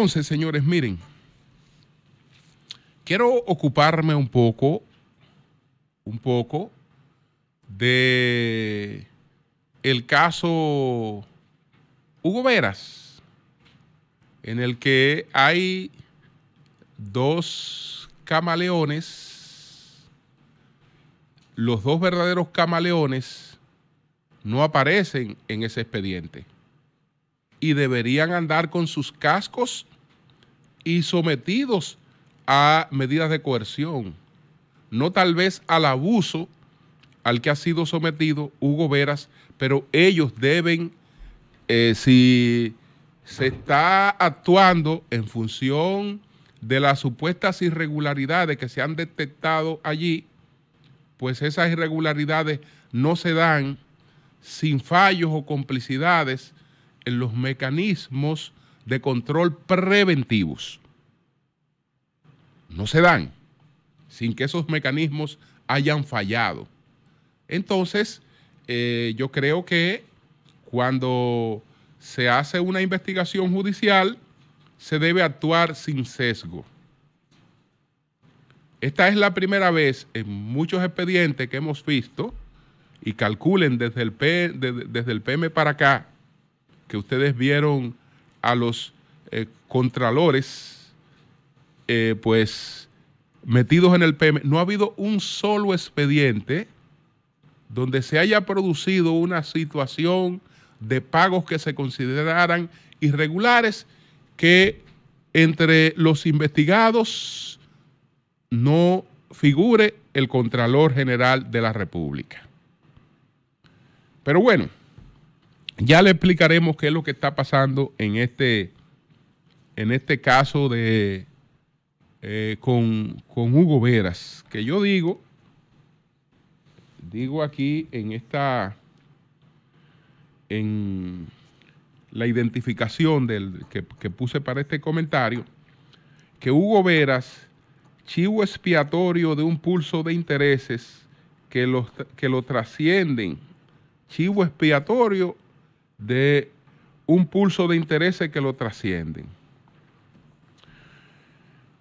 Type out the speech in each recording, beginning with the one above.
Entonces, señores, miren, quiero ocuparme un poco, un poco de el caso Hugo Veras, en el que hay dos camaleones, los dos verdaderos camaleones no aparecen en ese expediente y deberían andar con sus cascos y sometidos a medidas de coerción, no tal vez al abuso al que ha sido sometido Hugo Veras, pero ellos deben, eh, si se está actuando en función de las supuestas irregularidades que se han detectado allí, pues esas irregularidades no se dan sin fallos o complicidades en los mecanismos de control preventivos no se dan sin que esos mecanismos hayan fallado. Entonces, eh, yo creo que cuando se hace una investigación judicial, se debe actuar sin sesgo. Esta es la primera vez en muchos expedientes que hemos visto, y calculen desde el, desde el PM para acá, que ustedes vieron a los eh, contralores, eh, pues, metidos en el PM, no ha habido un solo expediente donde se haya producido una situación de pagos que se consideraran irregulares que entre los investigados no figure el Contralor General de la República. Pero bueno, ya le explicaremos qué es lo que está pasando en este, en este caso de, eh, con, Hugo Veras, que yo digo, digo aquí en esta, en la identificación del, que, puse para este comentario, que Hugo Veras, chivo expiatorio de un pulso de intereses que que lo trascienden, chivo expiatorio de un pulso de intereses que lo trascienden.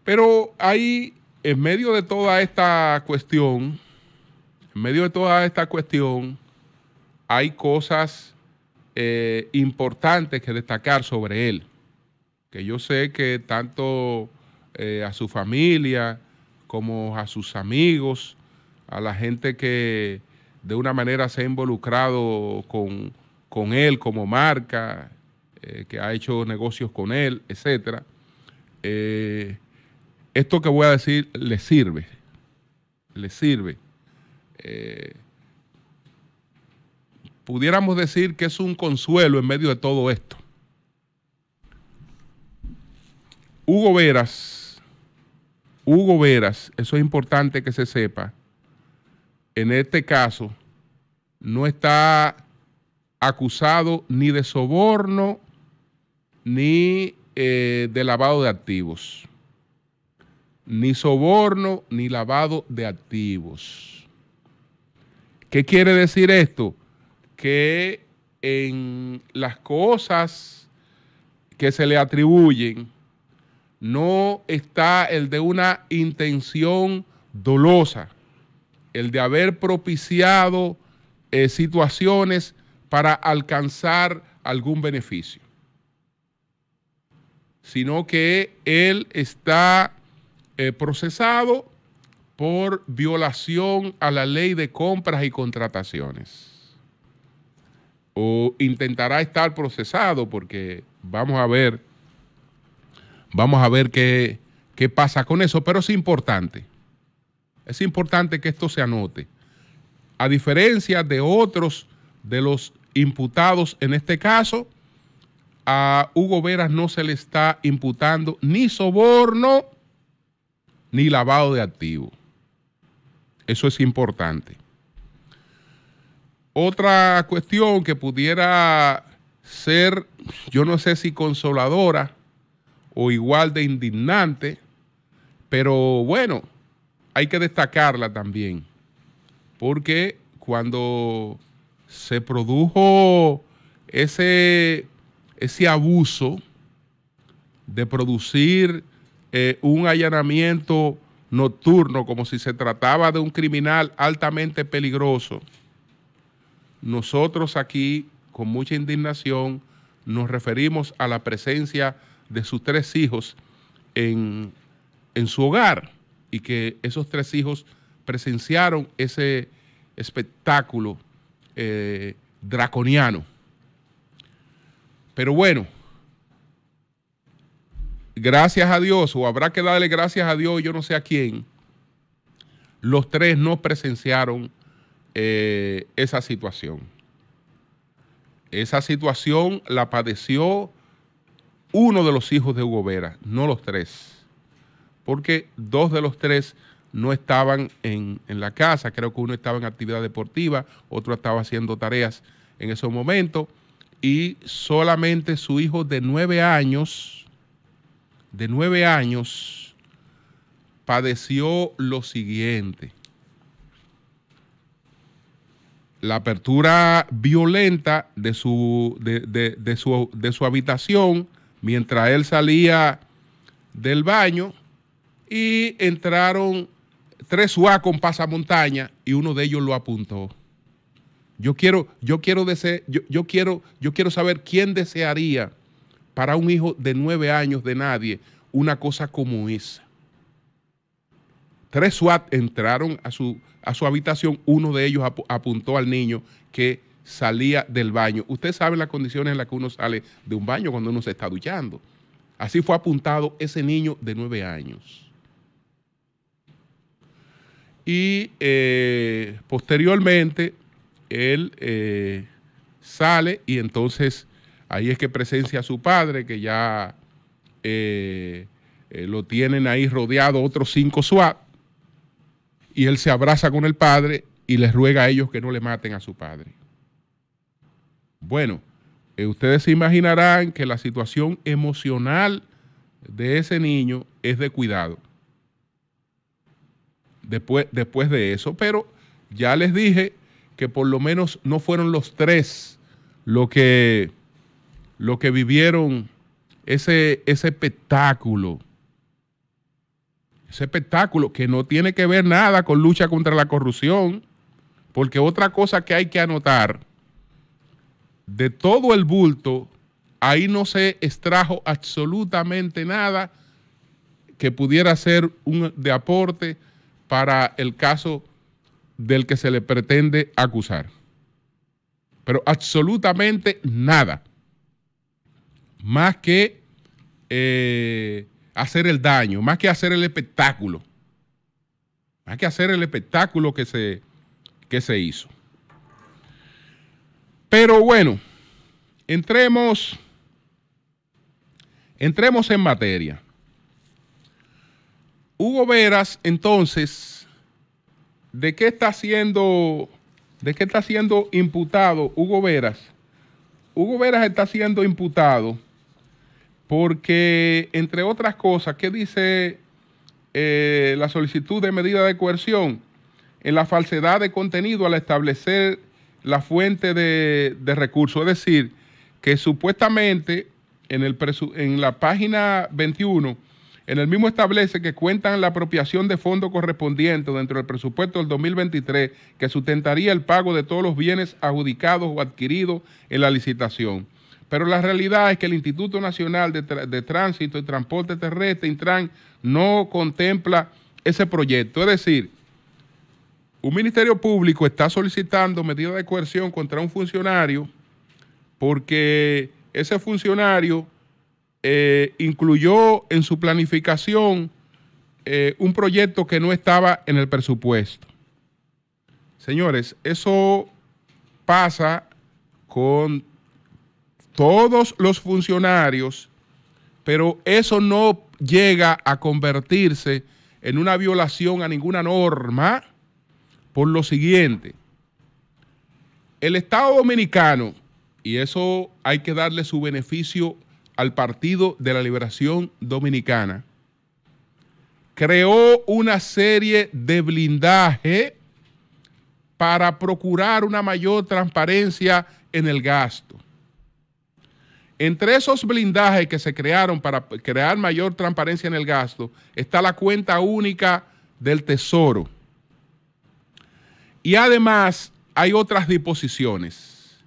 Pero ahí, en medio de toda esta cuestión, en medio de toda esta cuestión, hay cosas eh, importantes que destacar sobre él, que yo sé que tanto eh, a su familia como a sus amigos, a la gente que de una manera se ha involucrado con con él como marca, eh, que ha hecho negocios con él, etc. Eh, esto que voy a decir le sirve, le sirve. Eh, pudiéramos decir que es un consuelo en medio de todo esto. Hugo Veras, Hugo Veras, eso es importante que se sepa, en este caso no está acusado ni de soborno ni eh, de lavado de activos. Ni soborno ni lavado de activos. ¿Qué quiere decir esto? Que en las cosas que se le atribuyen no está el de una intención dolosa, el de haber propiciado eh, situaciones para alcanzar algún beneficio, sino que él está eh, procesado por violación a la ley de compras y contrataciones. O intentará estar procesado porque vamos a ver, vamos a ver qué, qué pasa con eso, pero es importante. Es importante que esto se anote. A diferencia de otros de los imputados en este caso. A Hugo Veras no se le está imputando ni soborno ni lavado de activos. Eso es importante. Otra cuestión que pudiera ser, yo no sé si consoladora o igual de indignante, pero bueno, hay que destacarla también, porque cuando se produjo ese, ese abuso de producir eh, un allanamiento nocturno como si se trataba de un criminal altamente peligroso, nosotros aquí, con mucha indignación, nos referimos a la presencia de sus tres hijos en, en su hogar y que esos tres hijos presenciaron ese espectáculo eh, draconiano. Pero bueno, gracias a Dios, o habrá que darle gracias a Dios, yo no sé a quién, los tres no presenciaron eh, esa situación. Esa situación la padeció uno de los hijos de Hugo Vera, no los tres, porque dos de los tres no estaban en, la casa, creo que uno estaba en actividad deportiva, otro estaba haciendo tareas en esos momentos, y solamente su hijo de nueve años, de nueve años, padeció lo siguiente. La apertura violenta de su, de, su, de su habitación mientras él salía del baño y entraron tres UA con pasamontaña y uno de ellos lo apuntó. Yo quiero, yo quiero, yo, yo, quiero, yo quiero saber quién desearía para un hijo de nueve años de nadie una cosa como esa. Tres SWAT entraron a su, a su habitación, uno de ellos apuntó al niño que salía del baño. Usted sabe las condiciones en las que uno sale de un baño cuando uno se está duchando. Así fue apuntado ese niño de nueve años y eh, posteriormente él eh, sale y entonces ahí es que presencia a su padre, que ya eh, lo tienen ahí rodeado otros cinco SWAT, y él se abraza con el padre y les ruega a ellos que no le maten a su padre. Bueno, ustedes se imaginarán que la situación emocional de ese niño es de cuidado después, después de eso. Pero ya les dije que por lo menos no fueron los tres lo que, lo que vivieron ese, ese espectáculo. Ese espectáculo que no tiene que ver nada con lucha contra la corrupción, porque otra cosa que hay que anotar, de todo el bulto, ahí no se extrajo absolutamente nada que pudiera ser un de aporte para el caso del que se le pretende acusar. Pero absolutamente nada. Más que eh, hacer el daño, más que hacer el espectáculo. Más que hacer el espectáculo que se, que se hizo. Pero bueno, entremos, entremos en materia. Hugo Veras, entonces, ¿de qué está siendo, de está siendo imputado Hugo Veras? Hugo Veras está siendo imputado porque, entre otras cosas, ¿qué dice eh, la solicitud de medida de coerción? En la falsedad de contenido al establecer la fuente de, de recursos. Es decir, que supuestamente en, el en la página 21 en el mismo establece que cuentan la apropiación de fondos correspondientes dentro del presupuesto del 2023 que sustentaría el pago de todos los bienes adjudicados o adquiridos en la licitación. Pero la realidad es que el Instituto Nacional de, Tránsito y Transporte Terrestre, Intran, no contempla ese proyecto. Es decir, un ministerio público está solicitando medidas de coerción contra un funcionario porque ese funcionario eh, incluyó en su planificación eh, un proyecto que no estaba en el presupuesto. Señores, eso pasa con todos los funcionarios, pero eso no llega a convertirse en una violación a ninguna norma por lo siguiente. El Estado Dominicano, y eso hay que darle su beneficio al Partido de la Liberación Dominicana, creó una serie de blindaje para procurar una mayor transparencia en el gasto. Entre esos blindajes que se crearon para crear mayor transparencia en el gasto está la cuenta única del Tesoro. Y además hay otras disposiciones.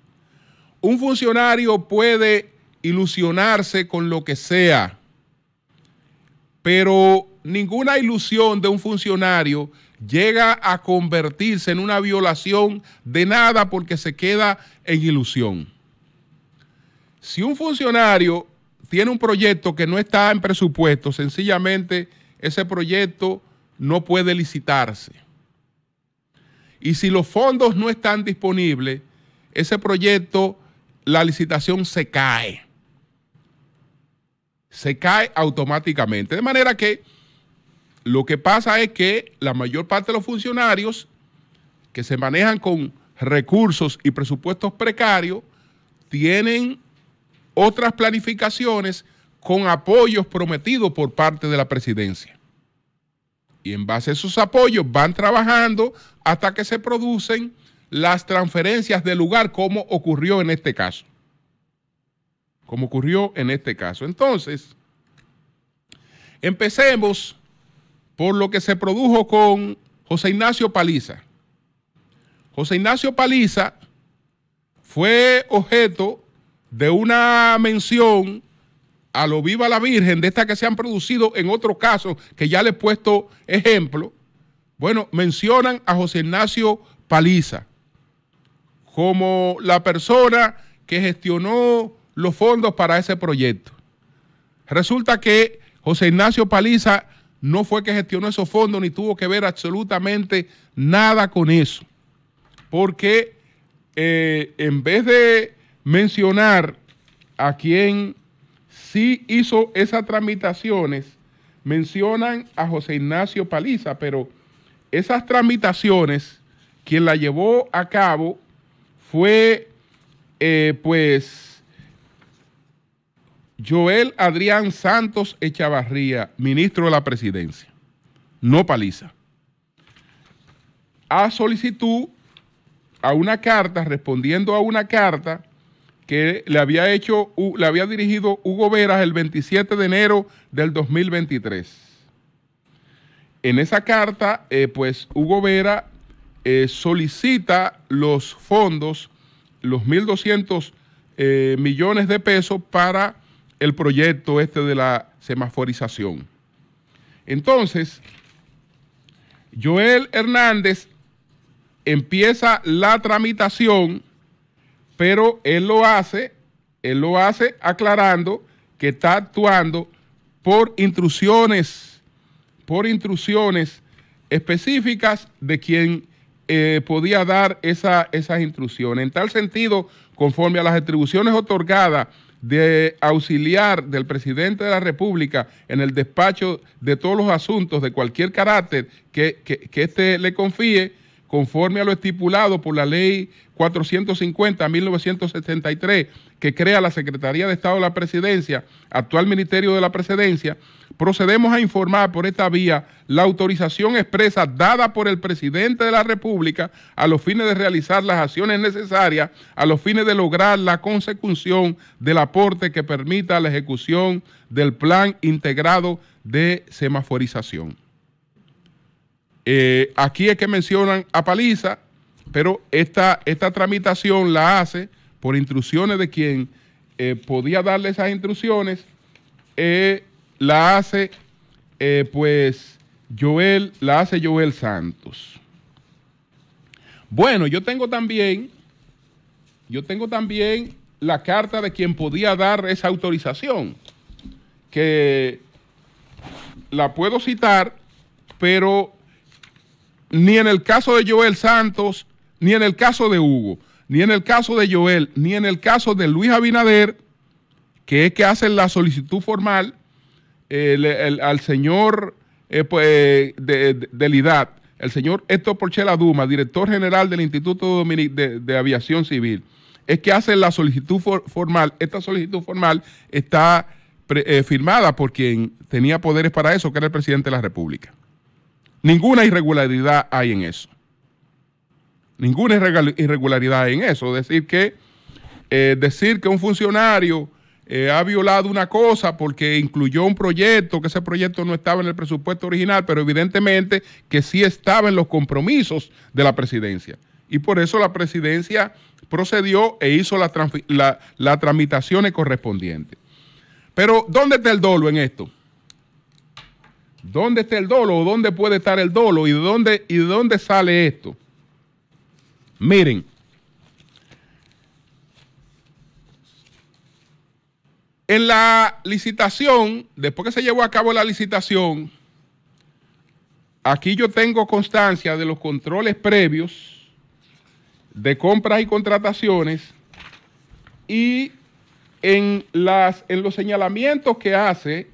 Un funcionario puede ilusionarse con lo que sea, pero ninguna ilusión de un funcionario llega a convertirse en una violación de nada porque se queda en ilusión. Si un funcionario tiene un proyecto que no está en presupuesto, sencillamente ese proyecto no puede licitarse. Y si los fondos no están disponibles, ese proyecto, la licitación se cae se cae automáticamente. De manera que lo que pasa es que la mayor parte de los funcionarios que se manejan con recursos y presupuestos precarios tienen otras planificaciones con apoyos prometidos por parte de la presidencia. Y en base a esos apoyos van trabajando hasta que se producen las transferencias de lugar como ocurrió en este caso como ocurrió en este caso. Entonces, empecemos por lo que se produjo con José Ignacio Paliza. José Ignacio Paliza fue objeto de una mención a lo viva la Virgen, de estas que se han producido en otro caso, que ya les he puesto ejemplo. Bueno, mencionan a José Ignacio Paliza como la persona que gestionó los fondos para ese proyecto. Resulta que José Ignacio Paliza no fue que gestionó esos fondos ni tuvo que ver absolutamente nada con eso. Porque eh, en vez de mencionar a quien sí hizo esas tramitaciones, mencionan a José Ignacio Paliza, pero esas tramitaciones, quien la llevó a cabo fue, eh, pues, Joel Adrián Santos Echavarría, ministro de la Presidencia, no paliza, a solicitud a una carta, respondiendo a una carta que le había hecho, había dirigido Hugo Vera el 27 de enero del 2023. En esa carta, eh, pues Hugo Vera eh, solicita los fondos, los 1.200 eh, millones de pesos para el proyecto este de la semaforización. Entonces, Joel Hernández empieza la tramitación, pero él lo hace, él lo hace aclarando que está actuando por instrucciones, por instrucciones específicas de quien eh, podía dar esas instrucciones. En tal sentido, conforme a las atribuciones otorgadas de auxiliar del presidente de la República en el despacho de todos los asuntos de cualquier carácter que, éste le confíe conforme a lo estipulado por la Ley 450-1973, que crea la Secretaría de Estado de la Presidencia, actual Ministerio de la Presidencia, procedemos a informar por esta vía la autorización expresa dada por el presidente de la República a los fines de realizar las acciones necesarias, a los fines de lograr la consecución del aporte que permita la ejecución del plan integrado de semaforización. Eh, aquí es que mencionan a Paliza, pero esta, esta tramitación la hace por instrucciones de quien eh, podía darle esas instrucciones, eh, la hace pues Joel, la hace Joel Santos. Bueno, yo tengo también, yo tengo también la carta de quien podía dar esa autorización, que la puedo citar, pero ni en el caso de Joel Santos, ni en el caso de Hugo, ni en el caso de Joel, ni en el caso de Luis Abinader, que es que hacen la solicitud formal eh, al señor eh, pues, el señor Héctor Porchela Duma, director general del Instituto de, Aviación Civil, es que hace la solicitud formal. Esta solicitud formal está eh, firmada por quien tenía poderes para eso, que era el presidente de la República. Ninguna irregularidad hay en eso. Ninguna irregularidad hay en eso. Decir que, eh, decir que un funcionario eh, ha violado una cosa porque incluyó un proyecto, que ese proyecto no estaba en el presupuesto original, pero evidentemente que sí estaba en los compromisos de la presidencia. Y por eso la presidencia procedió e hizo las tramitaciones correspondientes. Pero, ¿dónde está el dolo en esto? ¿Dónde está el dolo? ¿Dónde puede estar el dolo? ¿Y de dónde, y dónde sale esto? Miren, en la licitación, después que se llevó a cabo la licitación, aquí yo tengo constancia de los controles previos de compras y contrataciones y en, las, en los señalamientos que hace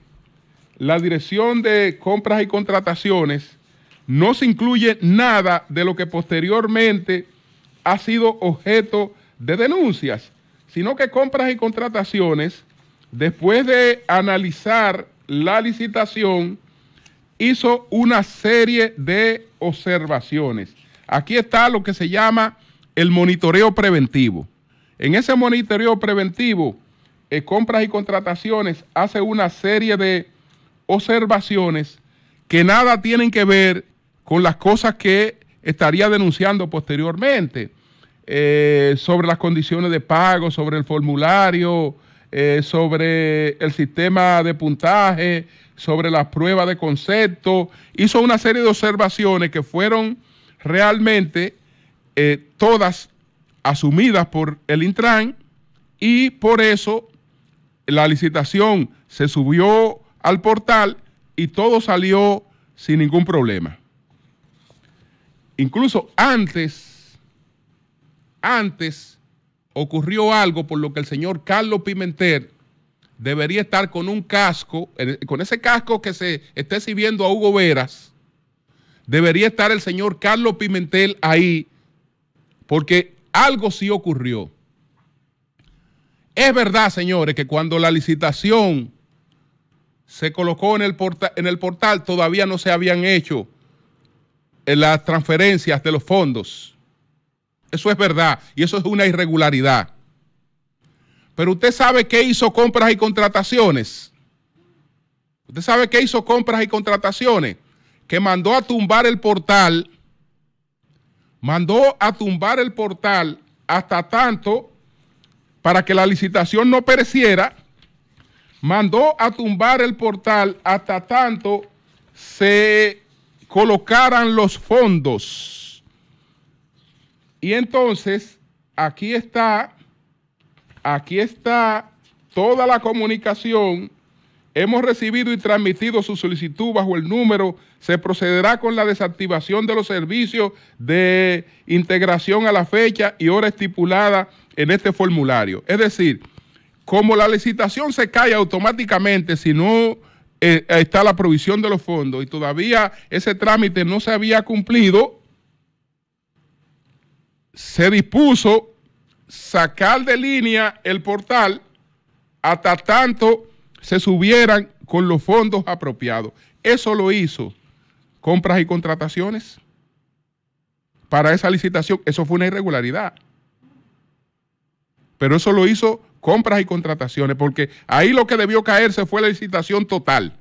la Dirección de Compras y Contrataciones no se incluye nada de lo que posteriormente ha sido objeto de denuncias, sino que Compras y Contrataciones, después de analizar la licitación, hizo una serie de observaciones. Aquí está lo que se llama el monitoreo preventivo. En ese monitoreo preventivo, eh, compras y contrataciones hace una serie de observaciones que nada tienen que ver con las cosas que estaría denunciando posteriormente, eh, sobre las condiciones de pago, sobre el formulario, eh, sobre el sistema de puntaje, sobre las pruebas de concepto. Hizo una serie de observaciones que fueron realmente eh, todas asumidas por el Intran y por eso la licitación se subió al portal y todo salió sin ningún problema. Incluso antes, antes ocurrió algo por lo que el señor Carlos Pimentel debería estar con un casco, con ese casco que se esté sirviendo a Hugo Veras, debería estar el señor Carlos Pimentel ahí, porque algo sí ocurrió. Es verdad, señores, que cuando la licitación se colocó en el, portal, en el portal, todavía no se habían hecho eh, las transferencias de los fondos. Eso es verdad y eso es una irregularidad. Pero usted sabe que hizo compras y contrataciones. Usted sabe que hizo compras y contrataciones. Que mandó a tumbar el portal. Mandó a tumbar el portal hasta tanto para que la licitación no pereciera mandó a tumbar el portal hasta tanto se colocaran los fondos. Y entonces, aquí está, aquí está toda la comunicación. Hemos recibido y transmitido su solicitud bajo el número. Se procederá con la desactivación de los servicios de integración a la fecha y hora estipulada en este formulario. Es decir, como la licitación se cae automáticamente si no eh, está la provisión de los fondos y todavía ese trámite no se había cumplido, se dispuso sacar de línea el portal hasta tanto se subieran con los fondos apropiados. Eso lo hizo compras y contrataciones para esa licitación. Eso fue una irregularidad. Pero eso lo hizo compras y contrataciones, porque ahí lo que debió caerse fue la licitación total.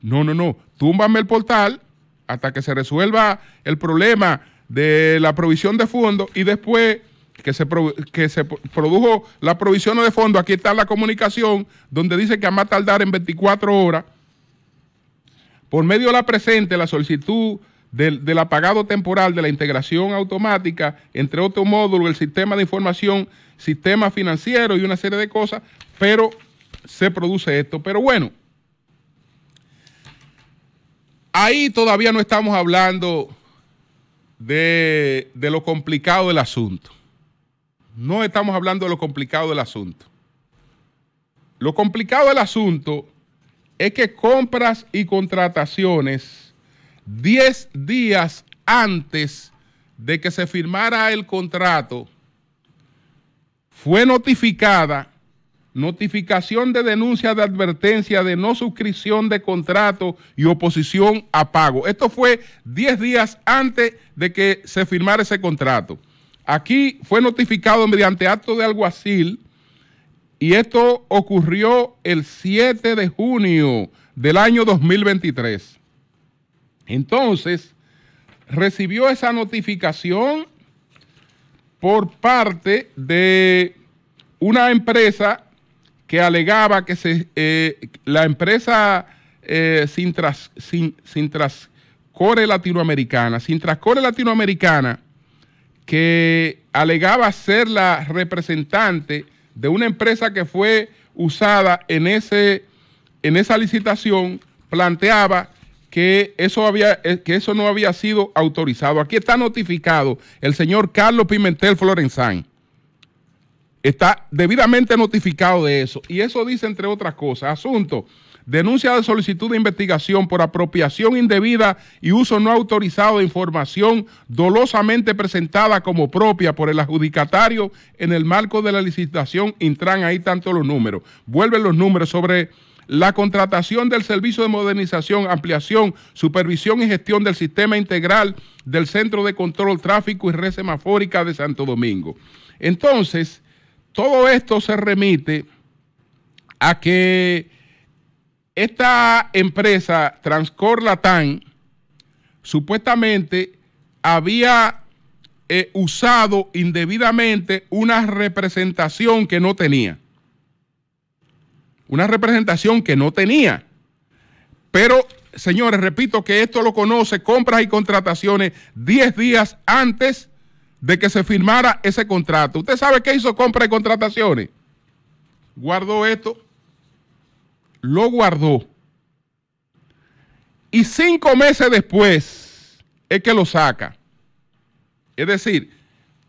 No, no, no, túmbame el portal hasta que se resuelva el problema de la provisión de fondos y después que se, que se produjo la provisión de fondos, aquí está la comunicación donde dice que a más tardar en 24 horas, por medio de la presente, la solicitud del, apagado temporal de la integración automática entre otro módulo, el sistema de información, sistema financiero y una serie de cosas, pero se produce esto. Pero bueno, ahí todavía no estamos hablando de lo complicado del asunto. No estamos hablando de lo complicado del asunto. Lo complicado del asunto es que compras y contrataciones Diez días antes de que se firmara el contrato, fue notificada notificación de denuncia de advertencia de no suscripción de contrato y oposición a pago. Esto fue diez días antes de que se firmara ese contrato. Aquí fue notificado mediante acto de alguacil y esto ocurrió el 7 de junio del año 2023. Entonces, recibió esa notificación por parte de una empresa que alegaba que se, eh, la empresa eh, Sintrascore Latinoamericana, Sintrascore Latinoamericana, que alegaba ser la representante de una empresa que fue usada en, ese, en esa licitación, planteaba que eso, había, eh, que eso no había sido autorizado. Aquí está notificado el señor Carlos Pimentel Florenzán. Está debidamente notificado de eso. Y eso dice, entre otras cosas, asunto, denuncia de solicitud de investigación por apropiación indebida y uso no autorizado de información dolosamente presentada como propia por el adjudicatario en el marco de la licitación Intran. Ahí tanto los números. Vuelven los números sobre la contratación del servicio de modernización, ampliación, supervisión y gestión del sistema integral del Centro de Control Tráfico y Red Semafórica de Santo Domingo. Entonces, todo esto se remite a que esta empresa Transcor Latam supuestamente había eh, usado indebidamente una representación que no tenía una representación que no tenía. Pero, señores, repito que esto lo conoce compras y contrataciones 10 días antes de que se firmara ese contrato. ¿Usted sabe qué hizo compras y contrataciones? Guardó esto, lo guardó. Y cinco meses después es que lo saca. Es decir,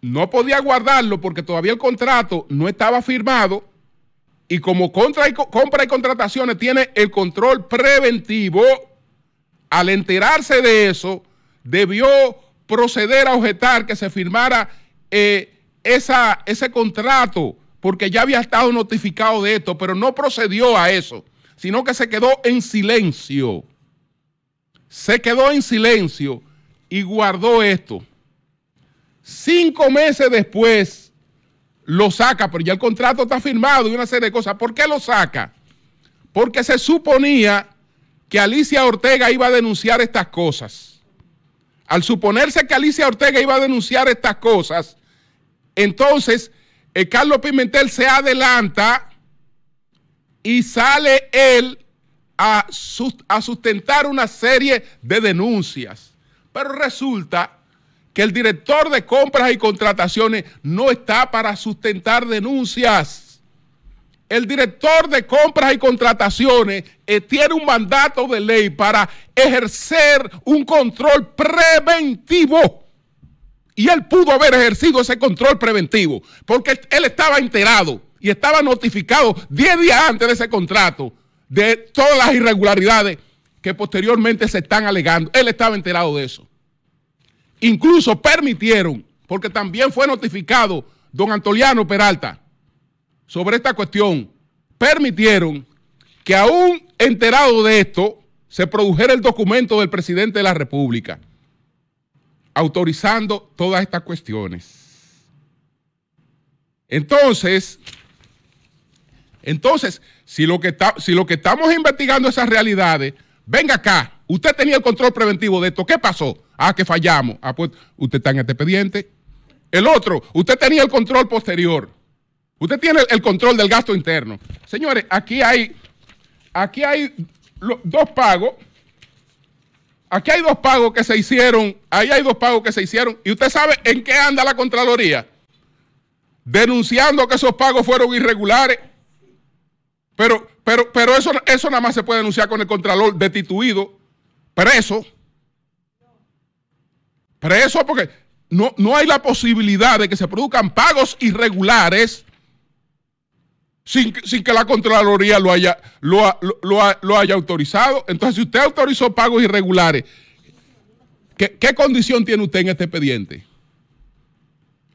no podía guardarlo porque todavía el contrato no estaba firmado y como y compra y contrataciones tiene el control preventivo, al enterarse de eso, debió proceder a objetar que se firmara eh, esa, ese contrato, porque ya había estado notificado de esto, pero no procedió a eso, sino que se quedó en silencio. Se quedó en silencio y guardó esto. Cinco meses después, lo saca, pero ya el contrato está firmado y una serie de cosas. ¿Por qué lo saca? Porque se suponía que Alicia Ortega iba a denunciar estas cosas. Al suponerse que Alicia Ortega iba a denunciar estas cosas, entonces eh, Carlos Pimentel se adelanta y sale él a, a sustentar una serie de denuncias. Pero resulta que el director de compras y contrataciones no está para sustentar denuncias. El director de compras y contrataciones eh, tiene un mandato de ley para ejercer un control preventivo. Y él pudo haber ejercido ese control preventivo, porque él estaba enterado y estaba notificado 10 días antes de ese contrato de todas las irregularidades que posteriormente se están alegando. Él estaba enterado de eso. Incluso permitieron, porque también fue notificado don Antoliano Peralta sobre esta cuestión, permitieron que aún enterado de esto, se produjera el documento del presidente de la República autorizando todas estas cuestiones. Entonces, entonces, si lo que, si lo que estamos investigando esas realidades, venga acá, usted tenía el control preventivo de esto, ¿qué pasó? Ah, que fallamos. Ah, pues usted está en este expediente. El otro, usted tenía el control posterior. Usted tiene el control del gasto interno. Señores, aquí hay, aquí hay dos pagos. Aquí hay dos pagos que se hicieron. Ahí hay dos pagos que se hicieron. ¿Y usted sabe en qué anda la Contraloría? Denunciando que esos pagos fueron irregulares. Pero, pero, pero eso, eso nada más se puede denunciar con el Contralor destituido, preso eso, porque no, hay la posibilidad de que se produzcan pagos irregulares sin, que la Contraloría lo haya, lo, haya autorizado. Entonces, si usted autorizó pagos irregulares, ¿qué, condición tiene usted en este expediente?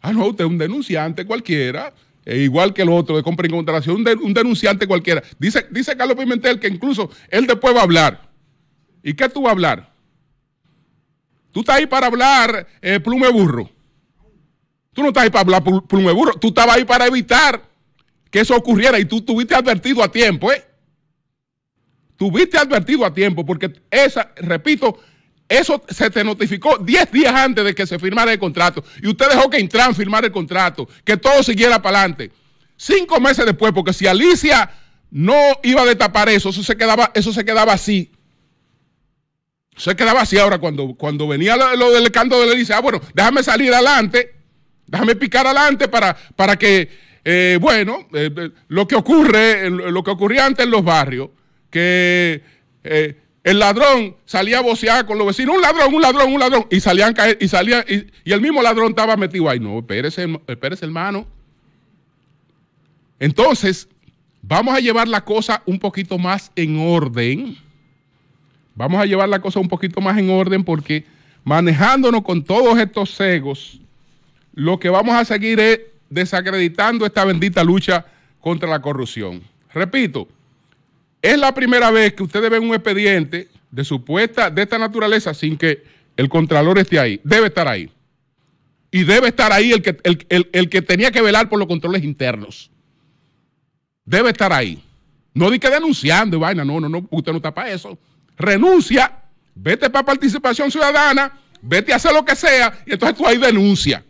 Ah, no, usted es un denunciante cualquiera, igual que el otro de compra y contratación, un, de, un, denunciante cualquiera. Dice, dice Carlos Pimentel que incluso él después va a hablar. ¿Y qué tú vas a hablar? Tú estás ahí para hablar eh, plume burro. Tú no estás ahí para hablar plume burro. Tú estabas ahí para evitar que eso ocurriera y tú tuviste advertido a tiempo, ¿eh? Tuviste advertido a tiempo porque esa, repito, eso se te notificó 10 días antes de que se firmara el contrato. Y usted dejó que Intran firmara el contrato, que todo siguiera para adelante. Cinco meses después, porque si Alicia no iba a destapar eso, se quedaba, eso se quedaba así. Se quedaba así ahora cuando, cuando venía lo, del canto de la dice, ah, bueno, déjame salir adelante, déjame picar adelante para, para que, eh, bueno, eh, eh, lo que ocurre, lo que ocurría antes en los barrios, que el ladrón salía a vocear con los vecinos, un ladrón, un ladrón, un ladrón, y salían caer, y salían, y, el mismo ladrón estaba metido ahí. No, espérese, espérese, hermano. Entonces, vamos a llevar la cosa un poquito más en orden Vamos a llevar la cosa un poquito más en orden porque manejándonos con todos estos cegos, lo que vamos a seguir es desacreditando esta bendita lucha contra la corrupción. Repito, es la primera vez que ustedes ven un expediente de supuesta de esta naturaleza sin que el contralor esté ahí. Debe estar ahí. Y debe estar ahí el que, el, que tenía que velar por los controles internos. Debe estar ahí. No di que denunciando y vaina, no, no, no, usted no está para eso renuncia, vete para participación ciudadana, vete a hacer lo que sea, y entonces tú ahí denuncia.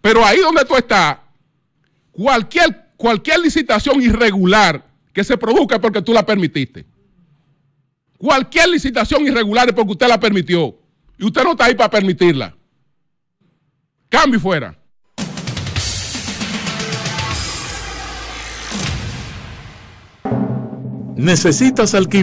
Pero ahí donde tú estás, cualquier, cualquier licitación irregular que se produzca porque tú la permitiste. Cualquier licitación irregular es porque usted la permitió. Y usted no está ahí para permitirla. Cambio fuera. Necesitas alquilar.